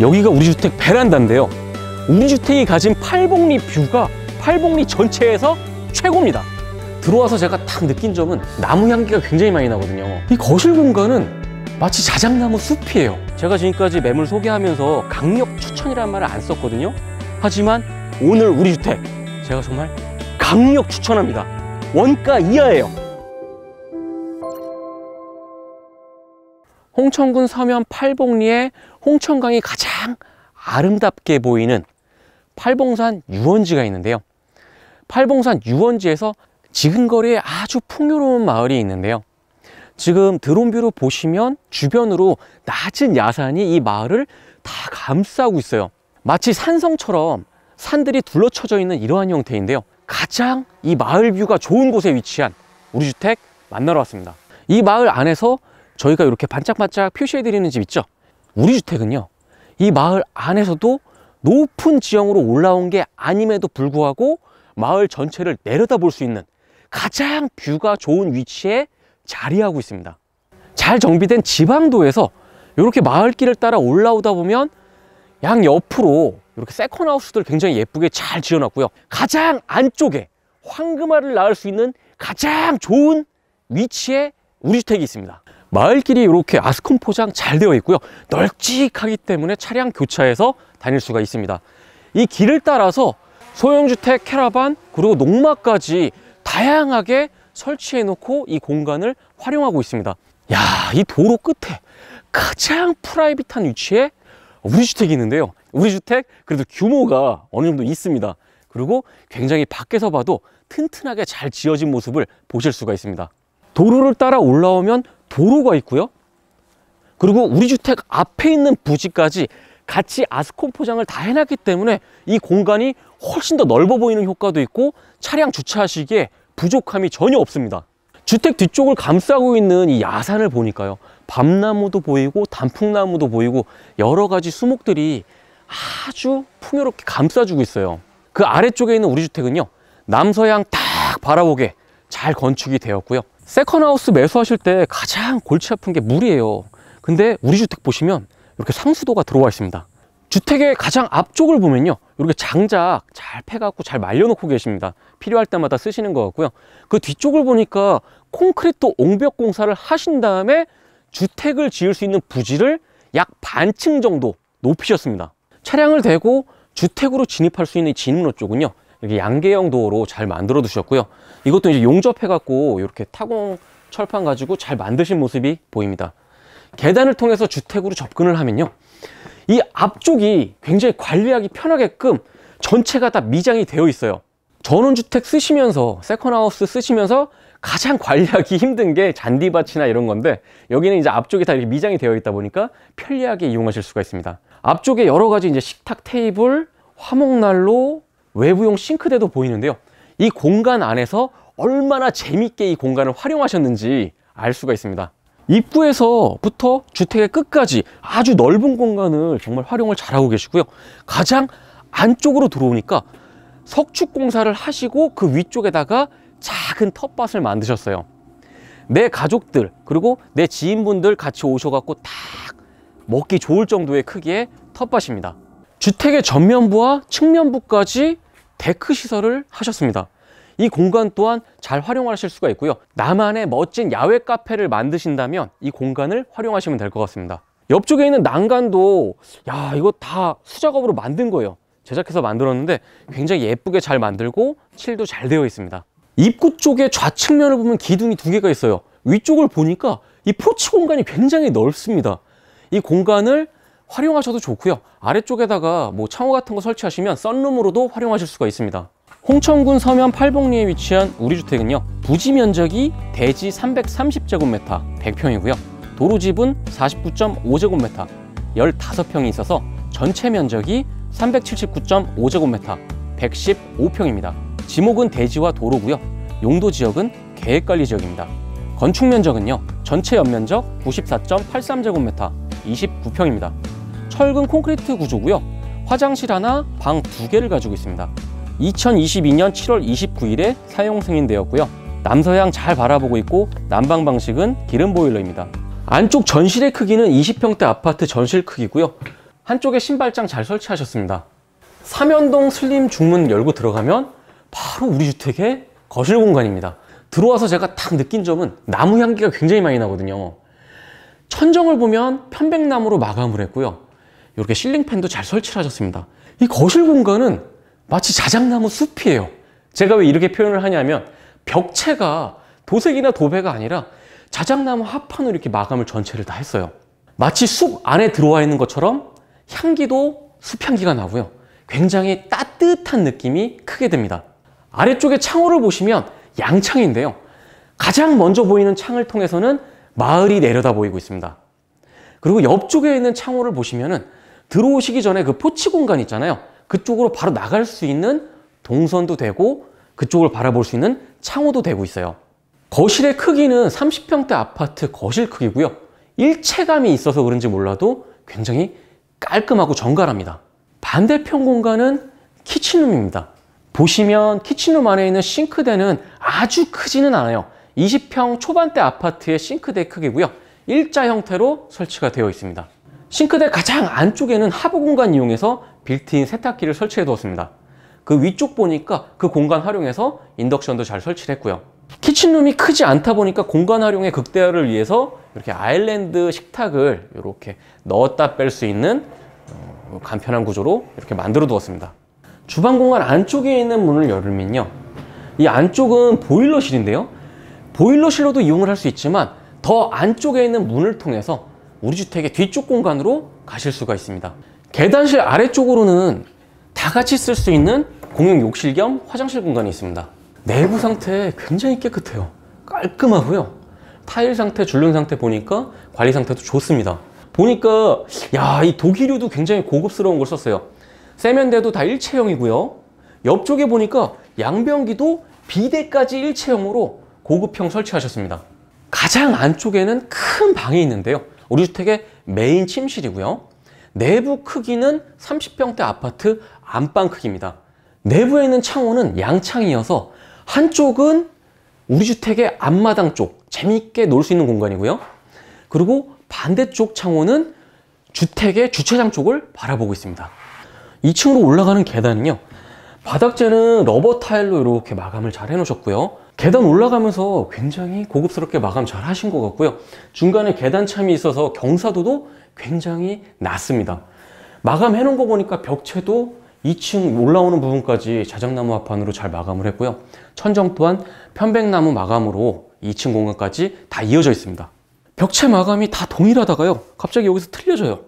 여기가 우리 주택 베란다인데요 우리 주택이 가진 팔복리 뷰가 팔복리 전체에서 최고입니다 들어와서 제가 딱 느낀 점은 나무 향기가 굉장히 많이 나거든요 이 거실 공간은 마치 자작나무 숲이에요 제가 지금까지 매물 소개하면서 강력 추천이라는 말을 안 썼거든요 하지만 오늘 우리 주택 제가 정말 강력 추천합니다 원가 이하예요 홍천군 서면 팔봉리에 홍천강이 가장 아름답게 보이는 팔봉산 유원지가 있는데요. 팔봉산 유원지에서 지근거리에 아주 풍요로운 마을이 있는데요. 지금 드론뷰로 보시면 주변으로 낮은 야산이 이 마을을 다 감싸고 있어요. 마치 산성처럼 산들이 둘러쳐져 있는 이러한 형태인데요. 가장 이 마을 뷰가 좋은 곳에 위치한 우리 주택 만나러 왔습니다. 이 마을 안에서 저희가 이렇게 반짝반짝 표시해 드리는 집 있죠 우리 주택은요 이 마을 안에서도 높은 지형으로 올라온 게 아님에도 불구하고 마을 전체를 내려다볼 수 있는 가장 뷰가 좋은 위치에 자리하고 있습니다 잘 정비된 지방도에서 이렇게 마을길을 따라 올라오다 보면 양 옆으로 이렇게 세컨하우스들 굉장히 예쁘게 잘 지어놨고요 가장 안쪽에 황금알을 낳을 수 있는 가장 좋은 위치에 우리 주택이 있습니다 마을길이 이렇게 아스콘 포장 잘 되어 있고요 널찍하기 때문에 차량 교차해서 다닐 수가 있습니다 이 길을 따라서 소형주택, 캐러반, 그리고 농막까지 다양하게 설치해 놓고 이 공간을 활용하고 있습니다 야, 이 도로 끝에 가장 프라이빗한 위치에 우리 주택이 있는데요 우리 주택 그래도 규모가 어느 정도 있습니다 그리고 굉장히 밖에서 봐도 튼튼하게 잘 지어진 모습을 보실 수가 있습니다 도로를 따라 올라오면 도로가 있고요. 그리고 우리 주택 앞에 있는 부지까지 같이 아스콘 포장을 다 해놨기 때문에 이 공간이 훨씬 더 넓어 보이는 효과도 있고 차량 주차하시기에 부족함이 전혀 없습니다. 주택 뒤쪽을 감싸고 있는 이 야산을 보니까요. 밤나무도 보이고 단풍나무도 보이고 여러 가지 수목들이 아주 풍요롭게 감싸주고 있어요. 그 아래쪽에 있는 우리 주택은요. 남서향 딱 바라보게 잘 건축이 되었고요. 세컨하우스 매수하실 때 가장 골치 아픈 게 물이에요 근데 우리 주택 보시면 이렇게 상수도가 들어와 있습니다 주택의 가장 앞쪽을 보면요 이렇게 장작 잘 패갖고 잘 말려놓고 계십니다 필요할 때마다 쓰시는 것 같고요 그 뒤쪽을 보니까 콘크리트 옹벽 공사를 하신 다음에 주택을 지을 수 있는 부지를 약 반층 정도 높이셨습니다 차량을 대고 주택으로 진입할 수 있는 진입로 쪽은요 이렇게 양계형 도로 잘 만들어 두셨고요. 이것도 이제 용접해 갖고 이렇게 타공 철판 가지고 잘 만드신 모습이 보입니다. 계단을 통해서 주택으로 접근을 하면요. 이 앞쪽이 굉장히 관리하기 편하게끔 전체가 다 미장이 되어 있어요. 전원주택 쓰시면서 세컨하우스 쓰시면서 가장 관리하기 힘든 게 잔디밭이나 이런 건데 여기는 이제 앞쪽이 다 이렇게 미장이 되어 있다 보니까 편리하게 이용하실 수가 있습니다 앞쪽에 여러 가지 이제 식탁 테이블 화목난로 외부용 싱크대도 보이는데요. 이 공간 안에서 얼마나 재밌게 이 공간을 활용하셨는지 알 수가 있습니다. 입구에서부터 주택의 끝까지 아주 넓은 공간을 정말 활용을 잘하고 계시고요. 가장 안쪽으로 들어오니까 석축 공사를 하시고 그 위쪽에다가 작은 텃밭을 만드셨어요. 내 가족들 그리고 내 지인분들 같이 오셔갖고 딱 먹기 좋을 정도의 크기의 텃밭입니다. 주택의 전면부와 측면부까지 데크 시설을 하셨습니다. 이 공간 또한 잘 활용하실 수가 있고요. 나만의 멋진 야외 카페를 만드신다면 이 공간을 활용하시면 될 것 같습니다. 옆쪽에 있는 난간도 야 이거 다 수작업으로 만든 거예요. 제작해서 만들었는데 굉장히 예쁘게 잘 만들고 칠도 잘 되어 있습니다. 입구 쪽에 좌측면을 보면 기둥이 두 개가 있어요. 위쪽을 보니까 이 포츠 공간이 굉장히 넓습니다. 이 공간을 활용하셔도 좋고요 아래쪽에다가 뭐 창호 같은 거 설치하시면 썬룸으로도 활용하실 수가 있습니다 홍천군 서면 팔봉리에 위치한 우리 주택은요 부지 면적이 대지 330제곱미터 100평이고요 도로집은 49.5제곱미터 15평이 있어서 전체 면적이 379.5제곱미터 115평입니다 지목은 대지와 도로고요 용도 지역은 계획관리 지역입니다 건축 면적은요 전체 연면적 94.83제곱미터 29평입니다 철근 콘크리트 구조고요. 화장실 하나, 방 두 개를 가지고 있습니다. 2022년 7월 29일에 사용 승인되었고요. 남서향 잘 바라보고 있고 난방 방식은 기름 보일러입니다. 안쪽 전실의 크기는 20평대 아파트 전실 크기고요. 한쪽에 신발장 잘 설치하셨습니다. 삼연동 슬림 중문 열고 들어가면 바로 우리 주택의 거실 공간입니다. 들어와서 제가 딱 느낀 점은 나무 향기가 굉장히 많이 나거든요. 천정을 보면 편백나무로 마감을 했고요. 이렇게 실링팬도 잘 설치를 하셨습니다. 이 거실 공간은 마치 자작나무 숲이에요. 제가 왜 이렇게 표현을 하냐면 벽체가 도색이나 도배가 아니라 자작나무 합판으로 이렇게 마감을 전체를 다 했어요. 마치 숲 안에 들어와 있는 것처럼 향기도 숲향기가 나고요. 굉장히 따뜻한 느낌이 크게 듭니다. 아래쪽에 창호를 보시면 양창인데요. 가장 먼저 보이는 창을 통해서는 마을이 내려다 보이고 있습니다. 그리고 옆쪽에 있는 창호를 보시면 은 들어오시기 전에 그 포치 공간 있잖아요. 그쪽으로 바로 나갈 수 있는 동선도 되고 그쪽을 바라볼 수 있는 창호도 되고 있어요. 거실의 크기는 30평대 아파트 거실 크기고요. 일체감이 있어서 그런지 몰라도 굉장히 깔끔하고 정갈합니다. 반대편 공간은 키친룸입니다. 보시면 키친룸 안에 있는 싱크대는 아주 크지는 않아요. 20평 초반대 아파트의 싱크대 크기고요. 일자 형태로 설치가 되어 있습니다. 싱크대 가장 안쪽에는 하부 공간 이용해서 빌트인 세탁기를 설치해 두었습니다. 그 위쪽 보니까 그 공간 활용해서 인덕션도 잘 설치를 했고요. 키친룸이 크지 않다 보니까 공간 활용의 극대화를 위해서 이렇게 아일랜드 식탁을 이렇게 넣었다 뺄 수 있는 어, 간편한 구조로 이렇게 만들어 두었습니다. 주방 공간 안쪽에 있는 문을 열면요. 이 안쪽은 보일러실인데요. 보일러실로도 이용을 할 수 있지만 더 안쪽에 있는 문을 통해서 우리 주택의 뒤쪽 공간으로 가실 수가 있습니다 계단실 아래쪽으로는 다 같이 쓸 수 있는 공용 욕실 겸 화장실 공간이 있습니다 내부 상태 굉장히 깨끗해요 깔끔하고요 타일 상태, 줄눈 상태 보니까 관리 상태도 좋습니다 보니까 야 이 독일류도 굉장히 고급스러운 걸 썼어요 세면대도 다 일체형이고요 옆쪽에 보니까 양변기도 비대까지 일체형으로 고급형 설치하셨습니다 가장 안쪽에는 큰 방이 있는데요 우리 주택의 메인 침실이고요. 내부 크기는 30평대 아파트 안방 크기입니다. 내부에 있는 창호는 양창이어서 한쪽은 우리 주택의 앞마당 쪽 재미있게 놀 수 있는 공간이고요. 그리고 반대쪽 창호는 주택의 주차장 쪽을 바라보고 있습니다. 2층으로 올라가는 계단은요. 바닥재는 러버 타일로 이렇게 마감을 잘 해놓으셨고요. 계단 올라가면서 굉장히 고급스럽게 마감 잘 하신 것 같고요. 중간에 계단참이 있어서 경사도도 굉장히 낮습니다. 마감해 놓은 거 보니까 벽체도 2층 올라오는 부분까지 자작나무 합판으로 잘 마감을 했고요. 천정 또한 편백나무 마감으로 2층 공간까지 다 이어져 있습니다. 벽체 마감이 다 동일하다가요. 갑자기 여기서 틀려져요.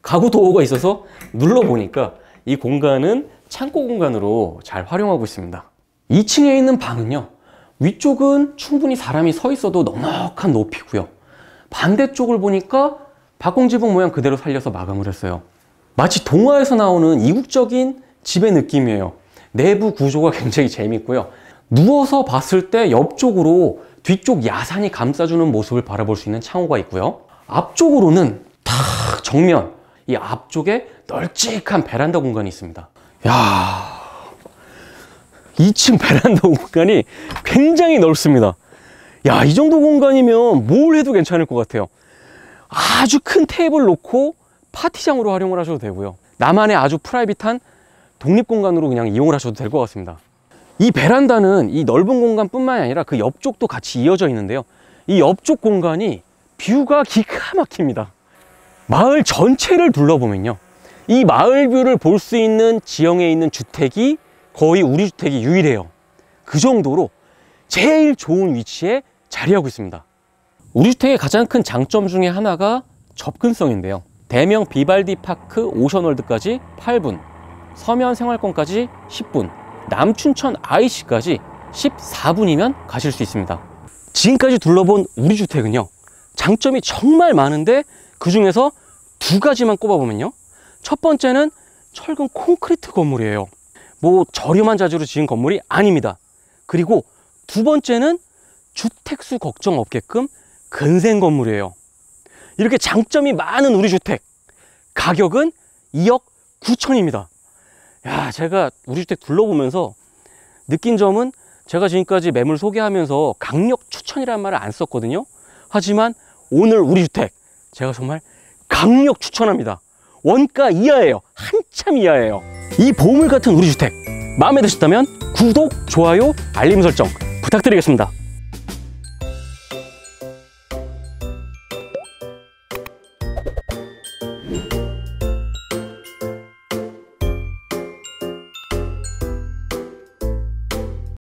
가구 도어가 있어서 눌러보니까 이 공간은 창고 공간으로 잘 활용하고 있습니다. 2층에 있는 방은요. 위쪽은 충분히 사람이 서 있어도 넉넉한 높이고요. 반대쪽을 보니까 박공지붕 모양 그대로 살려서 마감을 했어요. 마치 동화에서 나오는 이국적인 집의 느낌이에요. 내부 구조가 굉장히 재밌고요. 누워서 봤을 때 옆쪽으로 뒤쪽 야산이 감싸주는 모습을 바라볼 수 있는 창호가 있고요. 앞쪽으로는 탁 정면 이 앞쪽에 널찍한 베란다 공간이 있습니다. 야 2층 베란다 공간이 굉장히 넓습니다 야이 정도 공간이면 뭘 해도 괜찮을 것 같아요 아주 큰 테이블 놓고 파티장으로 활용을 하셔도 되고요 나만의 아주 프라이빗한 독립 공간으로 그냥 이용을 하셔도 될 것 같습니다 이 베란다는 이 넓은 공간뿐만이 아니라 그 옆쪽도 같이 이어져 있는데요 이 옆쪽 공간이 뷰가 기가 막힙니다 마을 전체를 둘러보면요 이 마을 뷰를 볼 수 있는 지형에 있는 주택이 거의 우리 주택이 유일해요 그 정도로 제일 좋은 위치에 자리하고 있습니다 우리 주택의 가장 큰 장점 중에 하나가 접근성인데요 대명 비발디 파크 오션월드까지 8분 서면 생활권까지 10분 남춘천 IC까지 14분이면 가실 수 있습니다 지금까지 둘러본 우리 주택은요 장점이 정말 많은데 그 중에서 두 가지만 꼽아보면요 첫 번째는 철근 콘크리트 건물이에요 뭐 저렴한 자주로 지은 건물이 아닙니다. 그리고 두 번째는 주택수 걱정 없게끔 근생 건물이에요. 이렇게 장점이 많은 우리 주택 가격은 2억 9천입니다. 야, 제가 우리 주택 둘러보면서 느낀 점은 제가 지금까지 매물 소개하면서 강력 추천이라는 말을 안 썼거든요. 하지만 오늘 우리 주택 제가 정말 강력 추천합니다. 원가 이하예요. 한참 이하예요. 이 보물 같은 우리 주택 마음에 드셨다면 구독, 좋아요, 알림 설정 부탁드리겠습니다.